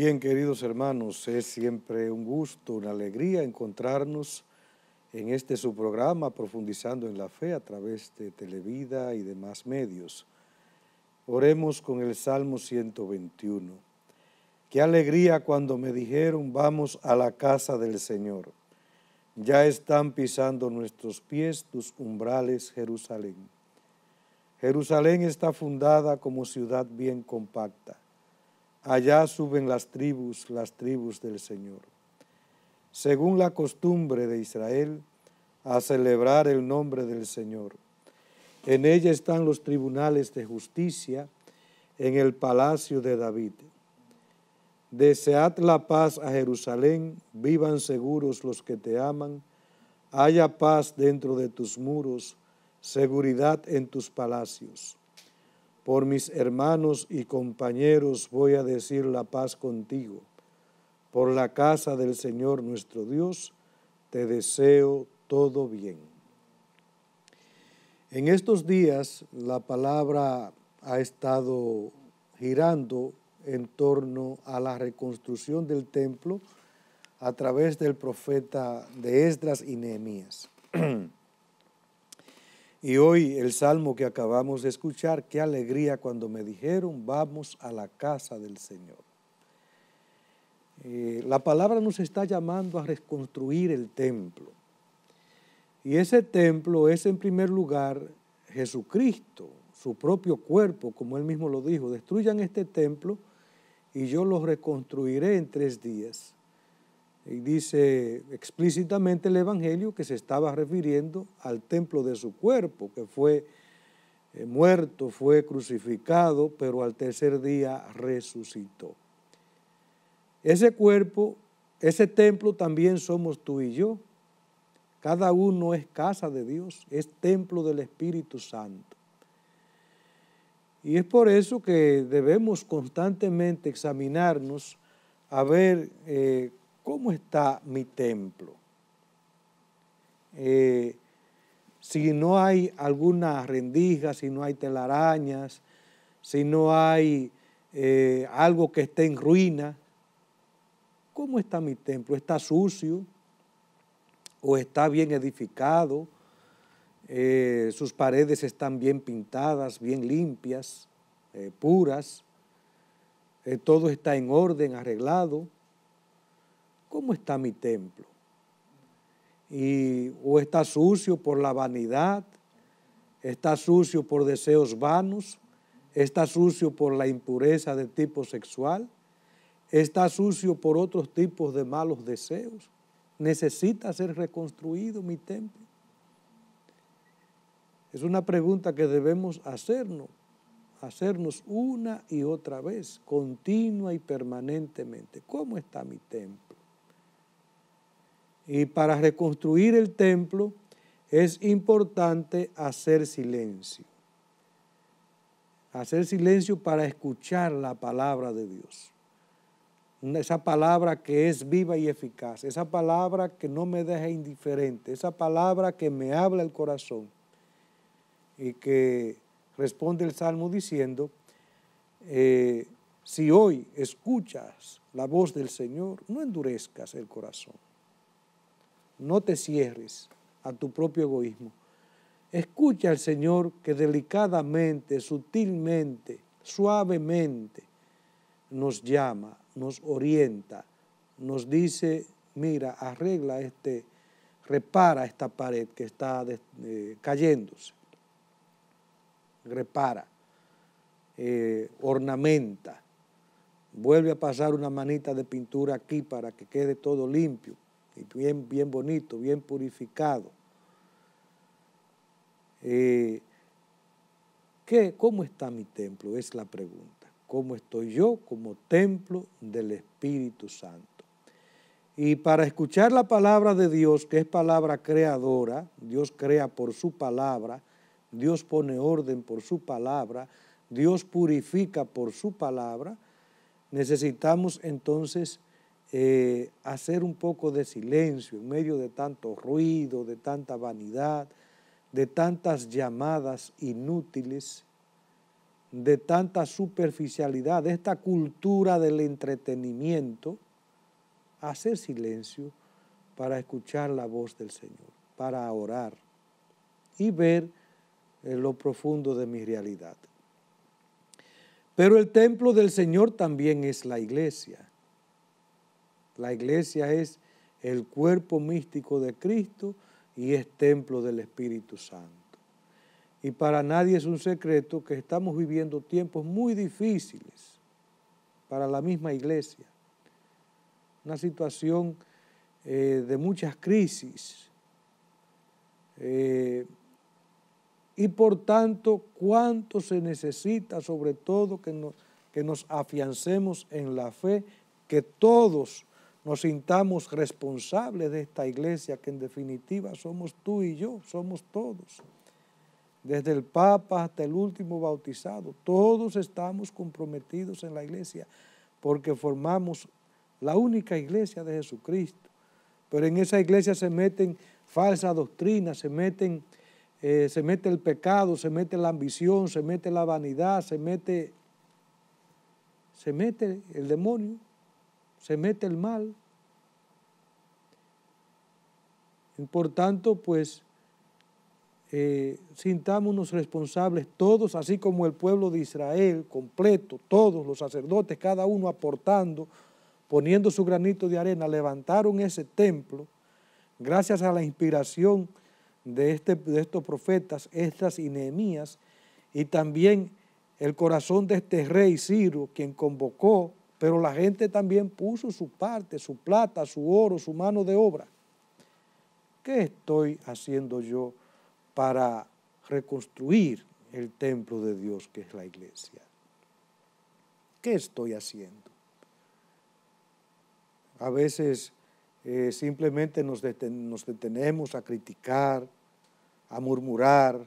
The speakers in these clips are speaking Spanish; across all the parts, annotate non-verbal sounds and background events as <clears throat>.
Bien, queridos hermanos, es siempre un gusto, una alegría encontrarnos en este su programa, profundizando en la fe a través de Televida y demás medios. Oremos con el Salmo 121. Qué alegría cuando me dijeron, vamos a la casa del Señor. Ya están pisando nuestros pies tus umbrales, Jerusalén. Jerusalén está fundada como ciudad bien compacta Allá suben las tribus, las tribus del Señor, según la costumbre de Israel, a celebrar el nombre del Señor. En ella están los tribunales de justicia en el palacio de David. Desead la paz a Jerusalén, vivan seguros los que te aman, haya paz dentro de tus muros, seguridad en tus palacios. Por mis hermanos y compañeros voy a decir la paz contigo. Por la casa del Señor nuestro Dios, te deseo todo bien. En estos días la palabra ha estado girando en torno a la reconstrucción del templo a través del profeta de Esdras y Nehemías. <clears throat> Y hoy el salmo que acabamos de escuchar, qué alegría cuando me dijeron, vamos a la casa del Señor. Eh, la palabra nos está llamando a reconstruir el templo. Y ese templo es en primer lugar Jesucristo, su propio cuerpo, como él mismo lo dijo. Destruyan este templo y yo lo reconstruiré en tres días. Y dice explícitamente el Evangelio que se estaba refiriendo al templo de su cuerpo, que fue eh, muerto, fue crucificado, pero al tercer día resucitó. Ese cuerpo, ese templo también somos tú y yo. Cada uno es casa de Dios, es templo del Espíritu Santo. Y es por eso que debemos constantemente examinarnos a ver eh, ¿cómo está mi templo? Eh, si no hay alguna rendija, si no hay telarañas, si no hay eh, algo que esté en ruina, ¿cómo está mi templo? ¿Está sucio? ¿O está bien edificado? Eh, sus paredes están bien pintadas, bien limpias, puras, todo está en orden, arreglado. ¿cómo está mi templo? Y, o está sucio por la vanidad, está sucio por deseos vanos, está sucio por la impureza de tipo sexual, está sucio por otros tipos de malos deseos. ¿Necesita ser reconstruido mi templo? Es una pregunta que debemos hacernos, hacernos una y otra vez, continua y permanentemente. ¿Cómo está mi templo? Y para reconstruir el templo es importante hacer silencio. Hacer silencio para escuchar la palabra de Dios. Esa palabra que es viva y eficaz, esa palabra que no me deja indiferente, esa palabra que me habla el corazón y que responde el Salmo diciendo, eh, si hoy escuchas la voz del Señor, no endurezcas el corazón no te cierres a tu propio egoísmo. Escucha al Señor que delicadamente, sutilmente, suavemente nos llama, nos orienta, nos dice, mira, arregla este, repara esta pared que está eh, cayéndose, repara, eh, ornamenta, vuelve a pasar una manita de pintura aquí para que quede todo limpio, bien, bien bonito, bien purificado. Eh, ¿qué, ¿Cómo está mi templo? Es la pregunta. ¿Cómo estoy yo como templo del Espíritu Santo? Y para escuchar la palabra de Dios, que es palabra creadora, Dios crea por su palabra, Dios pone orden por su palabra, Dios purifica por su palabra, necesitamos entonces eh, hacer un poco de silencio en medio de tanto ruido, de tanta vanidad, de tantas llamadas inútiles, de tanta superficialidad, de esta cultura del entretenimiento, hacer silencio para escuchar la voz del Señor, para orar y ver eh, lo profundo de mi realidad. Pero el templo del Señor también es la iglesia. La iglesia es el cuerpo místico de Cristo y es templo del Espíritu Santo. Y para nadie es un secreto que estamos viviendo tiempos muy difíciles para la misma iglesia. Una situación eh, de muchas crisis. Eh, y por tanto, cuánto se necesita, sobre todo, que nos, que nos afiancemos en la fe, que todos nos sintamos responsables de esta iglesia, que en definitiva somos tú y yo, somos todos. Desde el Papa hasta el último bautizado, todos estamos comprometidos en la iglesia porque formamos la única iglesia de Jesucristo. Pero en esa iglesia se meten falsas doctrinas, se meten... Eh, se mete el pecado, se mete la ambición, se mete la vanidad, se mete, se mete el demonio se mete el mal. por tanto, pues eh, sintámonos responsables todos, así como el pueblo de Israel completo, todos los sacerdotes, cada uno aportando, poniendo su granito de arena, levantaron ese templo, gracias a la inspiración de, este, de estos profetas, Estas y Nehemías, y también el corazón de este rey Ciro, quien convocó pero la gente también puso su parte, su plata, su oro, su mano de obra. ¿Qué estoy haciendo yo para reconstruir el templo de Dios que es la iglesia? ¿Qué estoy haciendo? A veces eh, simplemente nos, detenemos a criticar, a murmurar,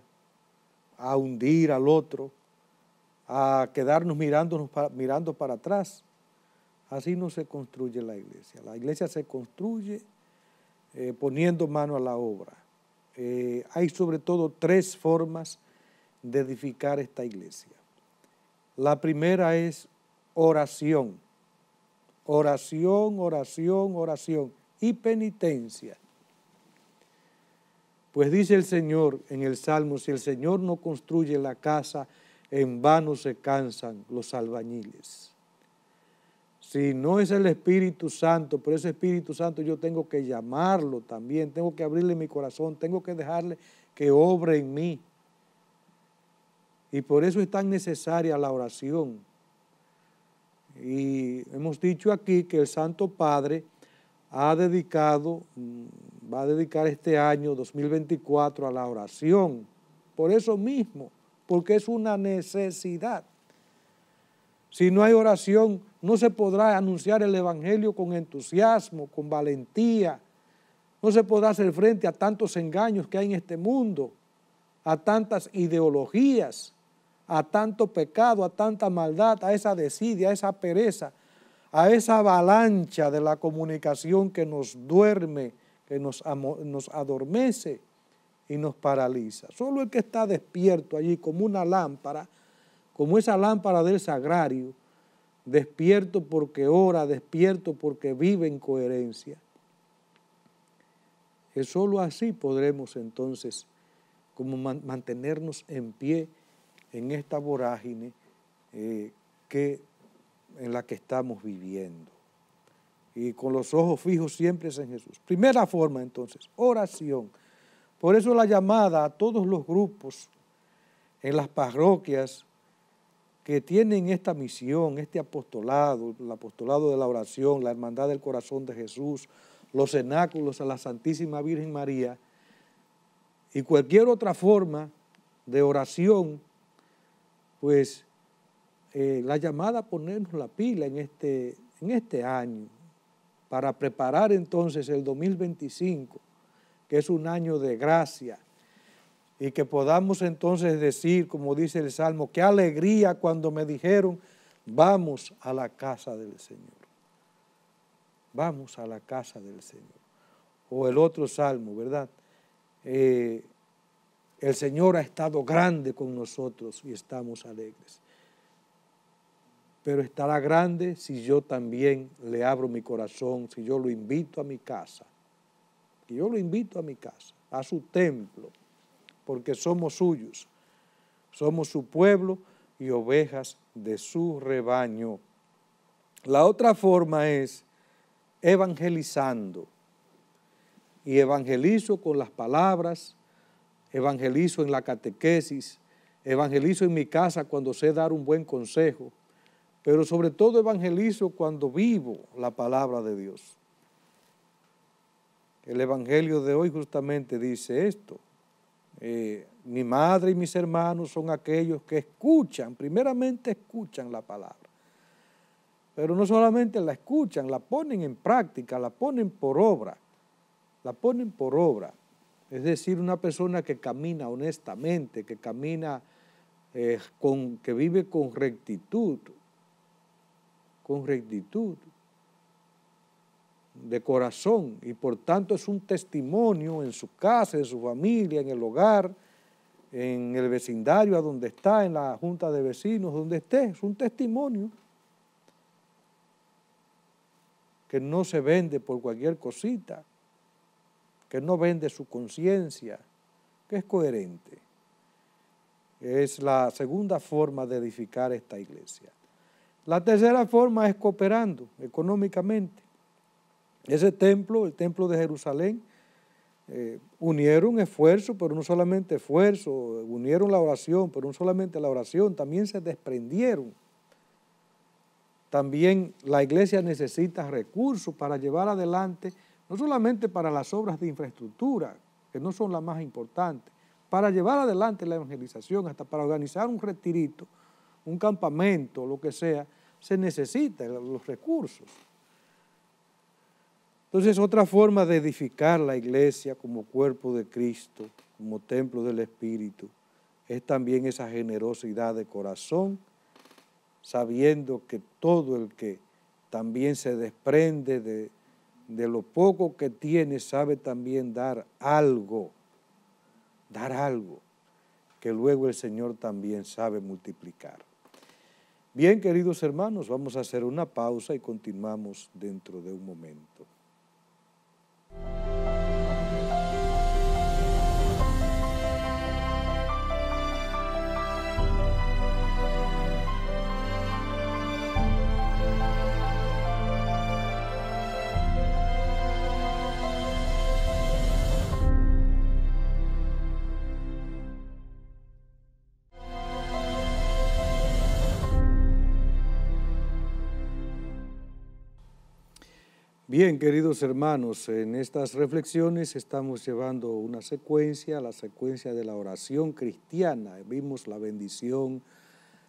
a hundir al otro, a quedarnos mirándonos mirando para atrás. Así no se construye la iglesia. La iglesia se construye eh, poniendo mano a la obra. Eh, hay sobre todo tres formas de edificar esta iglesia. La primera es oración. Oración, oración, oración. Y penitencia. Pues dice el Señor en el Salmo, si el Señor no construye la casa, en vano se cansan los albañiles. Si no es el Espíritu Santo, por ese Espíritu Santo yo tengo que llamarlo también, tengo que abrirle mi corazón, tengo que dejarle que obre en mí. Y por eso es tan necesaria la oración. Y hemos dicho aquí que el Santo Padre ha dedicado, mm, va a dedicar este año 2024 a la oración. Por eso mismo, porque es una necesidad. Si no hay oración, no se podrá anunciar el Evangelio con entusiasmo, con valentía. No se podrá hacer frente a tantos engaños que hay en este mundo, a tantas ideologías, a tanto pecado, a tanta maldad, a esa desidia, a esa pereza, a esa avalancha de la comunicación que nos duerme, que nos, nos adormece y nos paraliza. Solo el que está despierto allí como una lámpara, como esa lámpara del sagrario, despierto porque ora, despierto porque vive en coherencia. Es sólo así podremos entonces como mantenernos en pie en esta vorágine eh, que, en la que estamos viviendo. Y con los ojos fijos siempre es en Jesús. Primera forma entonces, oración. Por eso la llamada a todos los grupos en las parroquias, que tienen esta misión, este apostolado, el apostolado de la oración, la hermandad del corazón de Jesús, los cenáculos a la Santísima Virgen María y cualquier otra forma de oración, pues eh, la llamada a ponernos la pila en este, en este año, para preparar entonces el 2025, que es un año de gracia, y que podamos entonces decir, como dice el Salmo, qué alegría cuando me dijeron, vamos a la casa del Señor. Vamos a la casa del Señor. O el otro salmo, ¿verdad? Eh, el Señor ha estado grande con nosotros y estamos alegres. Pero estará grande si yo también le abro mi corazón, si yo lo invito a mi casa. Y yo lo invito a mi casa, a su templo porque somos suyos. Somos su pueblo y ovejas de su rebaño. La otra forma es evangelizando. Y evangelizo con las palabras, evangelizo en la catequesis, evangelizo en mi casa cuando sé dar un buen consejo, pero sobre todo evangelizo cuando vivo la palabra de Dios. El Evangelio de hoy justamente dice esto, eh, mi madre y mis hermanos son aquellos que escuchan, primeramente escuchan la palabra. Pero no solamente la escuchan, la ponen en práctica, la ponen por obra, la ponen por obra. Es decir, una persona que camina honestamente, que camina eh, con, que vive con rectitud, con rectitud de corazón y por tanto es un testimonio en su casa, en su familia, en el hogar, en el vecindario a donde está, en la junta de vecinos, donde esté, es un testimonio que no se vende por cualquier cosita, que no vende su conciencia, que es coherente. Es la segunda forma de edificar esta iglesia. La tercera forma es cooperando económicamente. Ese templo, el templo de Jerusalén, eh, unieron esfuerzo, pero no solamente esfuerzo, unieron la oración, pero no solamente la oración, también se desprendieron. También la iglesia necesita recursos para llevar adelante, no solamente para las obras de infraestructura, que no son las más importantes, para llevar adelante la evangelización, hasta para organizar un retirito, un campamento, lo que sea, se necesitan los recursos. Entonces, otra forma de edificar la iglesia como cuerpo de Cristo, como templo del Espíritu, es también esa generosidad de corazón, sabiendo que todo el que también se desprende de, de lo poco que tiene, sabe también dar algo, dar algo, que luego el Señor también sabe multiplicar. Bien, queridos hermanos, vamos a hacer una pausa y continuamos dentro de un momento. Thank you. Bien, queridos hermanos, en estas reflexiones estamos llevando una secuencia, la secuencia de la oración cristiana. Vimos la bendición,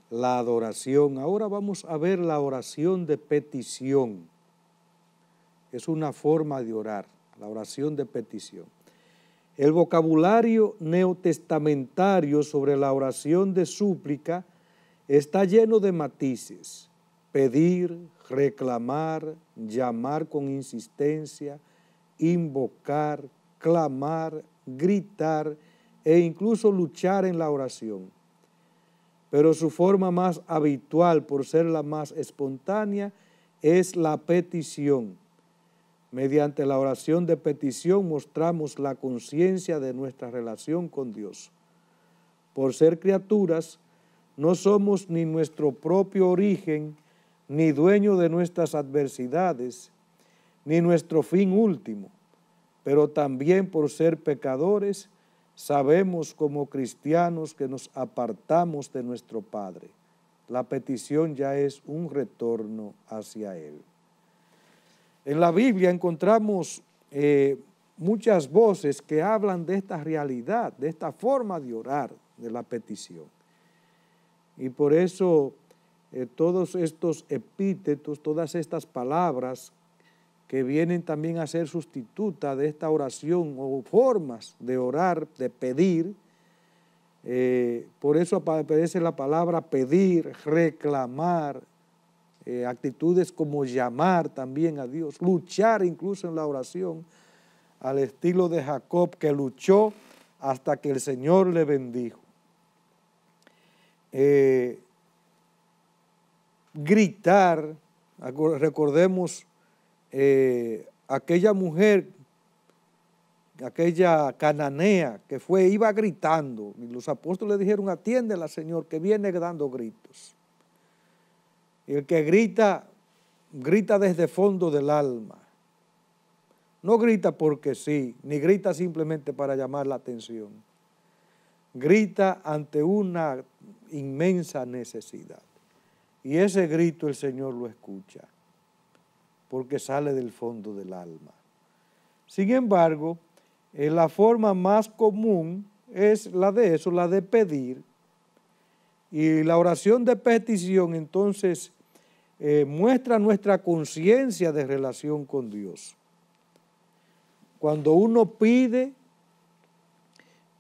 la adoración. Ahora vamos a ver la oración de petición. Es una forma de orar, la oración de petición. El vocabulario neotestamentario sobre la oración de súplica está lleno de matices pedir, reclamar, llamar con insistencia, invocar, clamar, gritar e incluso luchar en la oración. Pero su forma más habitual, por ser la más espontánea, es la petición. Mediante la oración de petición mostramos la conciencia de nuestra relación con Dios. Por ser criaturas, no somos ni nuestro propio origen, ni dueño de nuestras adversidades, ni nuestro fin último, pero también por ser pecadores, sabemos como cristianos que nos apartamos de nuestro Padre. La petición ya es un retorno hacia Él. En la Biblia encontramos eh, muchas voces que hablan de esta realidad, de esta forma de orar, de la petición. Y por eso eh, todos estos epítetos, todas estas palabras que vienen también a ser sustituta de esta oración o formas de orar, de pedir. Eh, por eso aparece la palabra pedir, reclamar, eh, actitudes como llamar también a Dios, luchar incluso en la oración, al estilo de Jacob que luchó hasta que el Señor le bendijo gritar. Recordemos eh, aquella mujer, aquella cananea que fue, iba gritando. Y los apóstoles le dijeron, atiende la Señor, que viene dando gritos. el que grita, grita desde fondo del alma. No grita porque sí, ni grita simplemente para llamar la atención. Grita ante una inmensa necesidad. Y ese grito el Señor lo escucha, porque sale del fondo del alma. Sin embargo, eh, la forma más común es la de eso, la de pedir. Y la oración de petición entonces eh, muestra nuestra conciencia de relación con Dios. Cuando uno pide,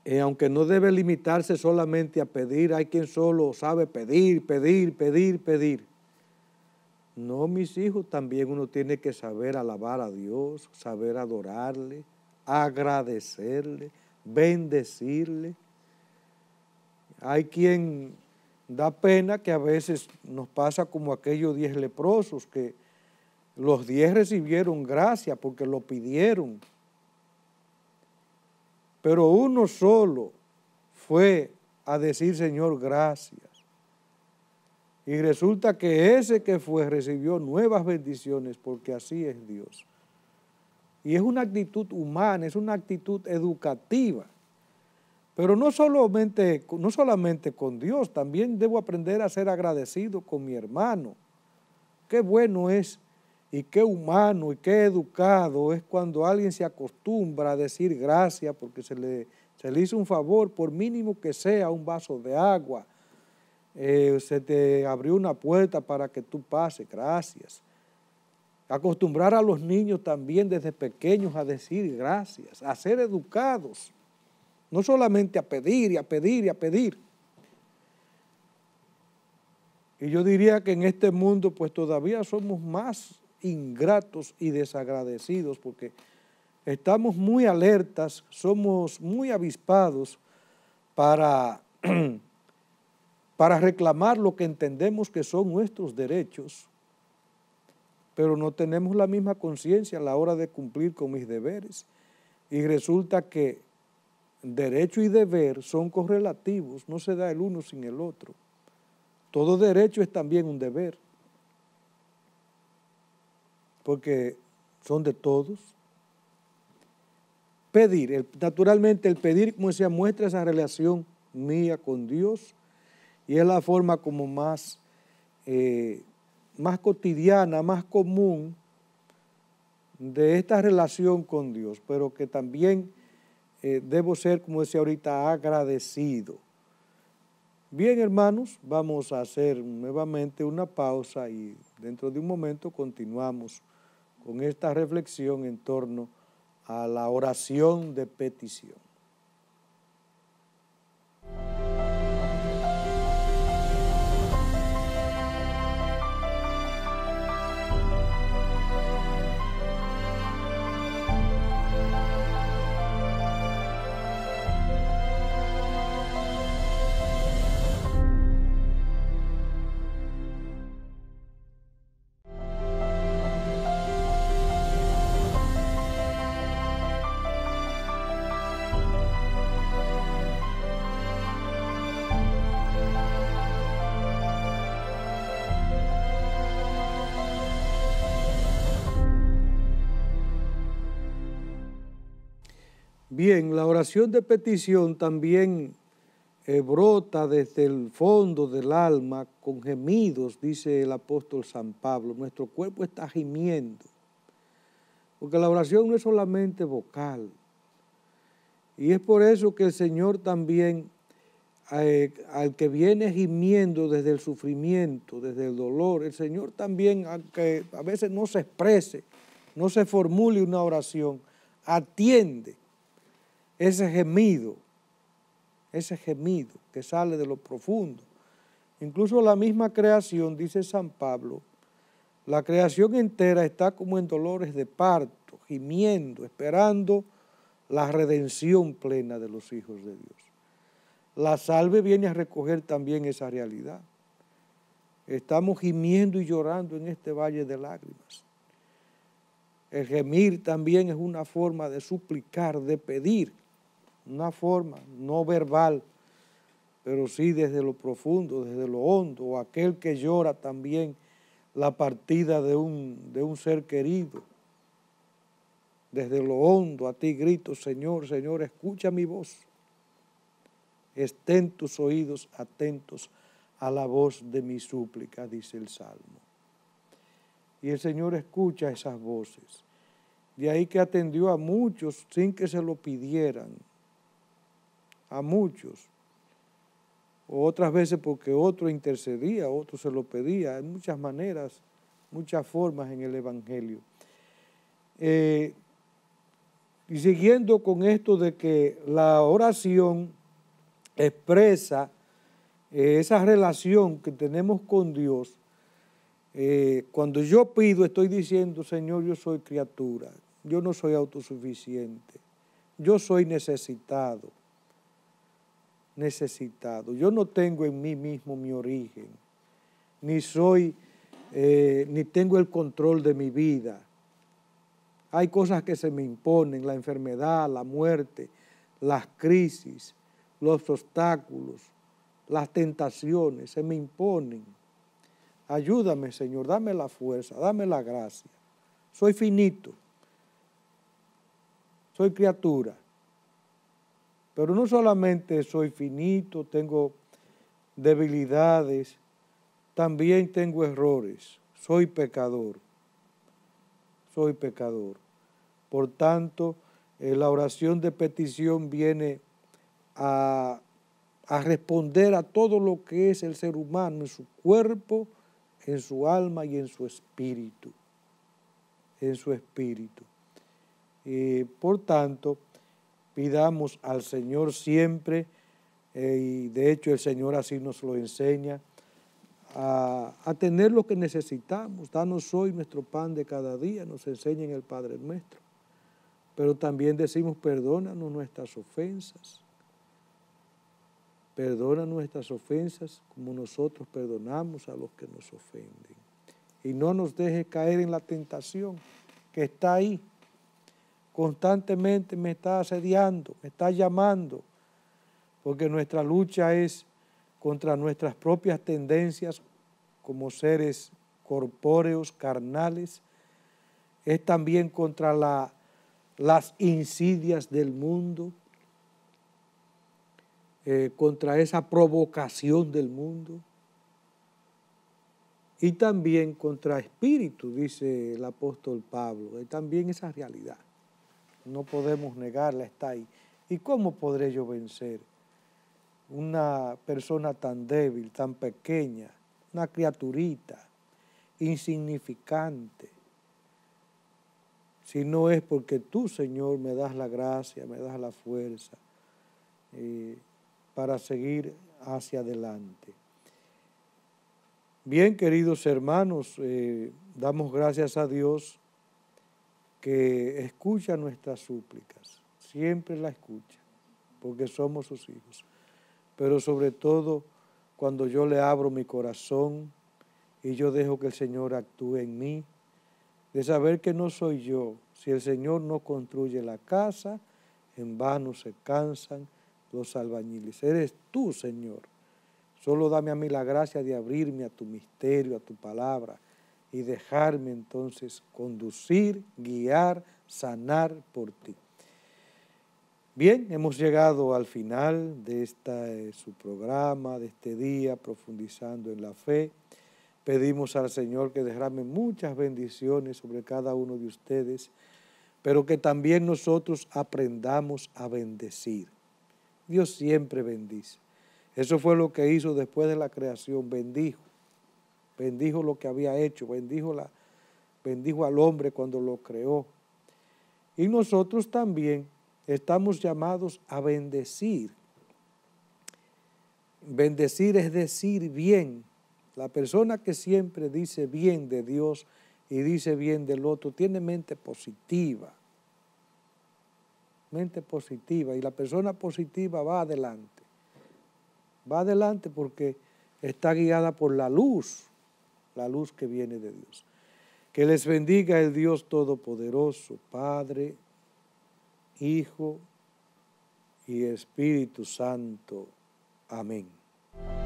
eh, aunque no debe limitarse solamente a pedir, hay quien solo sabe pedir, pedir, pedir, pedir. No, mis hijos, también uno tiene que saber alabar a Dios, saber adorarle, agradecerle, bendecirle. Hay quien da pena que a veces nos pasa como aquellos diez leprosos que los diez recibieron gracia porque lo pidieron, pero uno solo fue a decir, Señor, gracias. Y resulta que ese que fue recibió nuevas bendiciones porque así es Dios. Y es una actitud humana, es una actitud educativa. Pero no solamente, solamente con Dios, también debo aprender a ser agradecido con mi hermano. Qué bueno es y qué humano y qué educado es cuando alguien se acostumbra a decir gracias porque se le, le hizo un favor, por mínimo que sea un vaso de agua. Eh, se te abrió una puerta para que tú pases, gracias. Acostumbrar a los niños también desde pequeños a decir gracias, a ser educados, no solamente a pedir y a pedir y a pedir. Y yo diría que en este mundo pues todavía somos más ingratos y desagradecidos, porque estamos muy alertas, somos muy avispados para, <clears throat> para reclamar lo que entendemos que son nuestros derechos, pero no tenemos la misma conciencia a la hora de cumplir con mis deberes. Y resulta que derecho y deber son correlativos, no se da el uno sin el otro. Todo derecho es también un deber porque son de todos. Pedir, naturalmente el pedir, como decía, muestra esa relación mía con Dios y es la forma como más, eh, más cotidiana, más común de esta relación con Dios, pero que también eh, debo ser, como decía ahorita, agradecido. Bien, hermanos, vamos a hacer nuevamente una pausa y dentro de un momento continuamos con esta reflexión en torno a la oración de petición. Bien, la oración de petición también eh, brota desde el fondo del alma con gemidos, dice el apóstol San Pablo. Nuestro cuerpo está gimiendo, porque la oración no es solamente vocal. Y es por eso que el Señor también, eh, al que viene gimiendo desde el sufrimiento, desde el dolor, el Señor también, aunque a veces no se exprese, no se formule una oración, atiende ese gemido, ese gemido que sale de lo profundo. Incluso la misma creación, dice San Pablo, la creación entera está como en dolores de parto, gimiendo, esperando la redención plena de los hijos de Dios. La salve viene a recoger también esa realidad. Estamos gimiendo y llorando en este valle de lágrimas. El gemir también es una forma de suplicar, de pedir una forma no verbal, pero sí desde lo profundo, desde lo hondo, o aquel que llora también la partida de un, ser querido. Desde lo hondo a ti grito, Señor, Señor, escucha mi voz. Estén tus oídos atentos a la voz de mi súplica, dice el Salmo. Y el Señor escucha esas voces. De ahí que atendió a muchos sin que se lo pidieran a muchos. O otras veces porque otro intercedía, otro se lo pedía. en muchas maneras, muchas formas en el Evangelio. Eh, y siguiendo con esto de que la oración expresa eh, esa relación que tenemos con Dios, eh, cuando yo pido estoy diciendo, Señor, yo soy criatura, yo no soy autosuficiente, yo soy necesitado necesitado. Yo no tengo en mí mismo mi origen, ni soy, eh, ni tengo el control de mi vida. Hay cosas que se me imponen, la enfermedad, la muerte, las crisis, los obstáculos, las tentaciones, se me imponen. Ayúdame, Señor, dame la fuerza, dame la gracia. Soy finito, soy criatura pero no solamente soy finito, tengo debilidades, también tengo errores, soy pecador, soy pecador. Por tanto, eh, la oración de petición viene a, responder a todo lo que es el ser humano, en su cuerpo, en su alma y en su espíritu, en su espíritu. Y eh, por tanto, pidamos al Señor siempre, eh, y de hecho el Señor así nos lo enseña, a, a, tener lo que necesitamos. Danos hoy nuestro pan de cada día, nos enseña en el Padre nuestro. Pero también decimos, perdónanos nuestras ofensas. Perdona nuestras ofensas como nosotros perdonamos a los que nos ofenden. Y no nos dejes caer en la tentación que está ahí constantemente me está asediando, me está llamando, porque nuestra lucha es contra nuestras propias tendencias como seres corpóreos, carnales, es también contra las insidias del mundo, eh, contra esa provocación del mundo y también contra espíritu, dice el apóstol Pablo, es también esa realidad no podemos negarla, está ahí. ¿Y cómo podré yo vencer una persona tan débil, tan pequeña, una criaturita, insignificante? Si no es porque tú, Señor, me das la gracia, me das la fuerza eh, para seguir hacia adelante. Bien, queridos hermanos, eh, damos gracias a Dios que escucha nuestras súplicas, siempre la escucha, porque somos sus hijos. Pero sobre todo cuando yo le abro mi corazón y yo dejo que el Señor actúe en mí, de saber que no soy yo, si el Señor no construye la casa, en vano se cansan los albañiles. Eres tú, Señor. Solo dame a mí la gracia de abrirme a tu misterio, a tu palabra y dejarme entonces conducir, guiar, sanar por ti. Bien, hemos llegado al final de este su programa, de este día, profundizando en la fe. Pedimos al Señor que derrame muchas bendiciones sobre cada uno de ustedes, pero que también nosotros aprendamos a bendecir. Dios siempre bendice. Eso fue lo que hizo después de la creación, bendijo bendijo lo que había hecho, bendijo, la, bendijo al hombre cuando lo creó. Y nosotros también estamos llamados a bendecir. Bendecir es decir bien. La persona que siempre dice bien de Dios y dice bien del otro tiene mente positiva. Mente positiva. Y la persona positiva va adelante. Va adelante porque está guiada por la luz la luz que viene de Dios. Que les bendiga el Dios Todopoderoso, Padre, Hijo y Espíritu Santo. Amén.